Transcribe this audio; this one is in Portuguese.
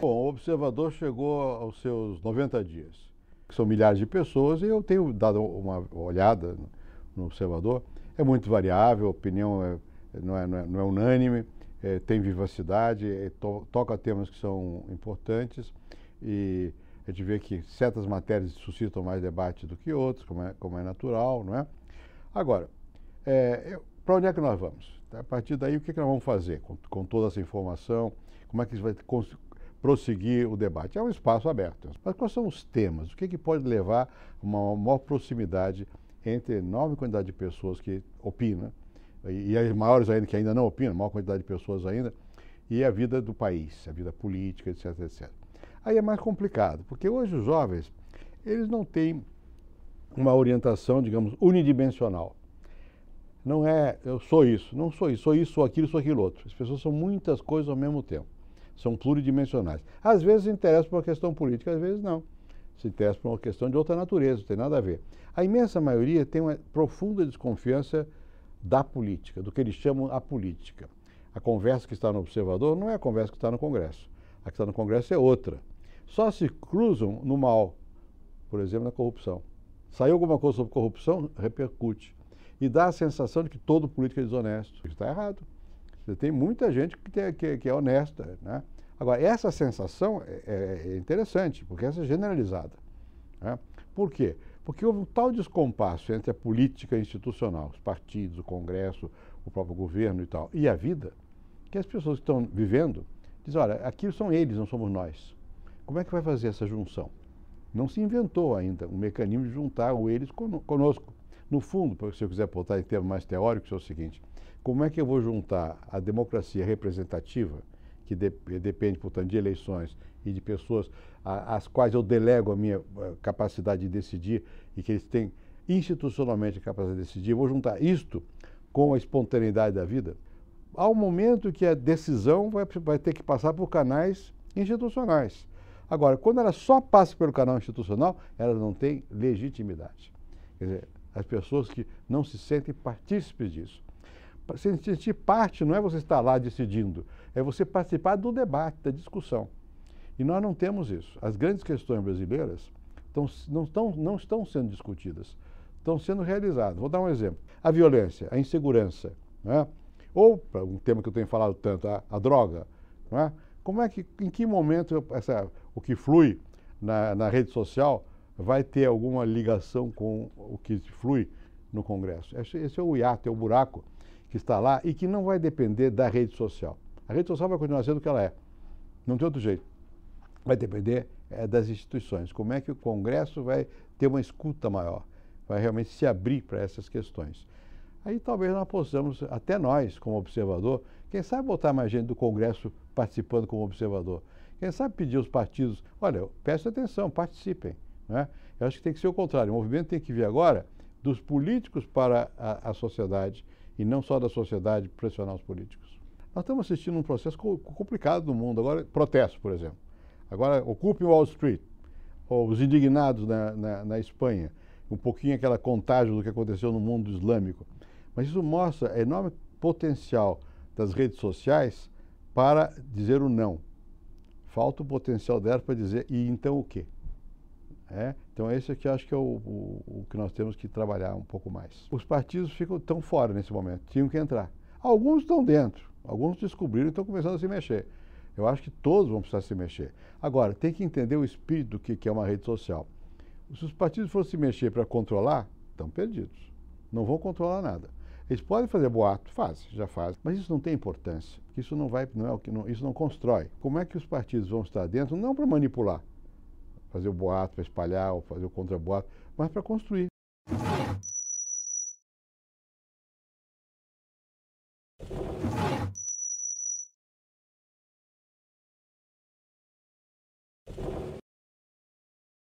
Bom, o observador chegou aos seus 90 dias, que são milhares de pessoas, e eu tenho dado uma olhada no observador. É muito variável, a opinião é, não, é, não, é, não, é, unânime, é, tem vivacidade, é, to, toca temas que são importantes, e a gente vê que certas matérias suscitam mais debate do que outras, como é, como é natural, não é? Agora, para onde é que nós vamos? A partir daí, o que, que nós vamos fazer com, com toda essa informação? Como é que isso vai prosseguir o debate. É um espaço aberto. É Mas quais são os temas? O que, é que pode levar a uma maior proximidade entre a enorme quantidade de pessoas que opina, e, as maiores ainda que ainda não opinam, maior quantidade de pessoas ainda, e a vida do país, a vida política, etc, etc. Aí é mais complicado, porque hoje os jovens, eles não têm uma orientação, digamos, unidimensional. Não é eu sou isso, não sou isso, sou isso, sou aquilo, sou aquilo outro. As pessoas são muitas coisas ao mesmo tempo são pluridimensionais. Às vezes interessa por uma questão política, às vezes não. Se interessa por uma questão de outra natureza, não tem nada a ver. A imensa maioria tem uma profunda desconfiança da política, do que eles chamam a política. A conversa que está no observador não é a conversa que está no Congresso. A que está no Congresso é outra. Só se cruzam no mal, por exemplo, na corrupção. Saiu alguma coisa sobre corrupção, repercute. E dá a sensação de que todo político é desonesto. está errado tem muita gente que, tem, que, que é honesta, né? Agora, essa sensação é, é, é interessante, porque essa é generalizada. Né? Por quê? Porque houve um tal descompasso entre a política institucional, os partidos, o Congresso, o próprio governo e tal, e a vida, que as pessoas que estão vivendo dizem, olha, aqui são eles, não somos nós. Como é que vai fazer essa junção? Não se inventou ainda um mecanismo de juntar o eles conosco. No fundo, se eu quiser botar em termos mais teóricos, é o seguinte: como é que eu vou juntar a democracia representativa, que de, depende, portanto, de eleições e de pessoas às quais eu delego a minha eh, capacidade de decidir e que eles têm institucionalmente a capacidade de decidir, eu vou juntar isto com a espontaneidade da vida? Há um momento que a decisão vai, vai ter que passar por canais institucionais. Agora, quando ela só passa pelo canal institucional, ela não tem legitimidade. Quer dizer, as pessoas que não se sentem partícipes disso. Se sentir parte não é você estar lá decidindo, é você participar do debate, da discussão. E nós não temos isso. As grandes questões brasileiras estão, não, estão, não estão sendo discutidas, estão sendo realizadas. Vou dar um exemplo. A violência, a insegurança, né? ou, um tema que eu tenho falado tanto, a, a droga. Né? Como é que, em que momento essa, o que flui na, na rede social vai ter alguma ligação com o que flui no Congresso? Esse, esse é o hiato, é o buraco que está lá e que não vai depender da rede social. A rede social vai continuar sendo o que ela é. Não tem outro jeito. Vai depender é, das instituições. Como é que o Congresso vai ter uma escuta maior? Vai realmente se abrir para essas questões. Aí talvez nós possamos, até nós, como observador, quem sabe botar mais gente do Congresso participando como observador. Quem sabe pedir aos partidos, olha, peço atenção, participem. Né? Eu acho que tem que ser o contrário. O movimento tem que vir agora dos políticos para a, a sociedade e não só da sociedade pressionar os políticos. Nós estamos assistindo um processo co complicado no mundo. Agora, protesto, por exemplo. Agora, ocupem Wall Street, ou os indignados na, na, na Espanha. Um pouquinho aquela contágio do que aconteceu no mundo islâmico. Mas isso mostra a enorme potencial das redes sociais para dizer o não. Falta o potencial dela para dizer e então o quê? É? Então, esse aqui acho que é o, o, o, que nós temos que trabalhar um pouco mais. Os partidos ficam tão fora nesse momento, tinham que entrar. Alguns estão dentro, alguns descobriram e estão começando a se mexer. Eu acho que todos vão precisar se mexer. Agora, tem que entender o espírito do que, que é uma rede social. Se os partidos fossem se mexer para controlar, estão perdidos. Não vão controlar nada. Eles podem fazer boato, fazem, já fazem, mas isso não tem importância, isso não vai, não é o que, não, isso não constrói. Como é que os partidos vão estar dentro? Não para manipular, fazer o boato para espalhar, ou fazer o contra-boato, mas para construir.